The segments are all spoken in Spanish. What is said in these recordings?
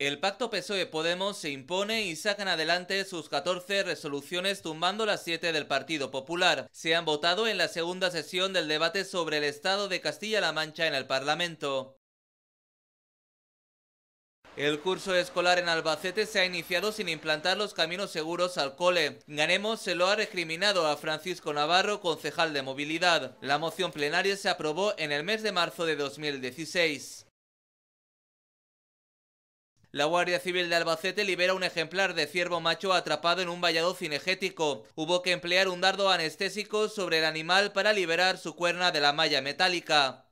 El pacto PSOE-Podemos se impone y sacan adelante sus 14 resoluciones tumbando las 7 del Partido Popular. Se han votado en la segunda sesión del debate sobre el estado de Castilla-La Mancha en el Parlamento. El curso escolar en Albacete se ha iniciado sin implantar los caminos seguros al cole. Ganemos se lo ha recriminado a Francisco Navarro, concejal de movilidad. La moción plenaria se aprobó en el mes de marzo de 2016. La Guardia Civil de Albacete libera un ejemplar de ciervo macho atrapado en un vallado cinegético. Hubo que emplear un dardo anestésico sobre el animal para liberar su cuerna de la malla metálica.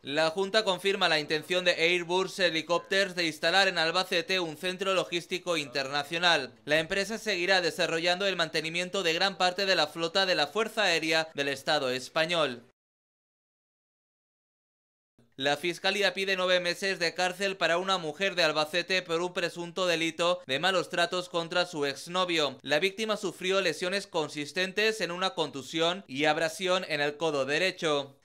La Junta confirma la intención de Airbus Helicopters de instalar en Albacete un centro logístico internacional. La empresa seguirá desarrollando el mantenimiento de gran parte de la flota de la Fuerza Aérea del Estado español. La Fiscalía pide nueve meses de cárcel para una mujer de Albacete por un presunto delito de malos tratos contra su exnovio. La víctima sufrió lesiones consistentes en una contusión y abrasión en el codo derecho.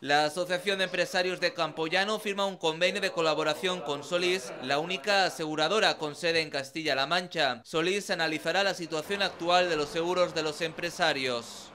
La Asociación de Empresarios de Campollano firma un convenio de colaboración con Solís, la única aseguradora con sede en Castilla-La Mancha. Solís analizará la situación actual de los seguros de los empresarios.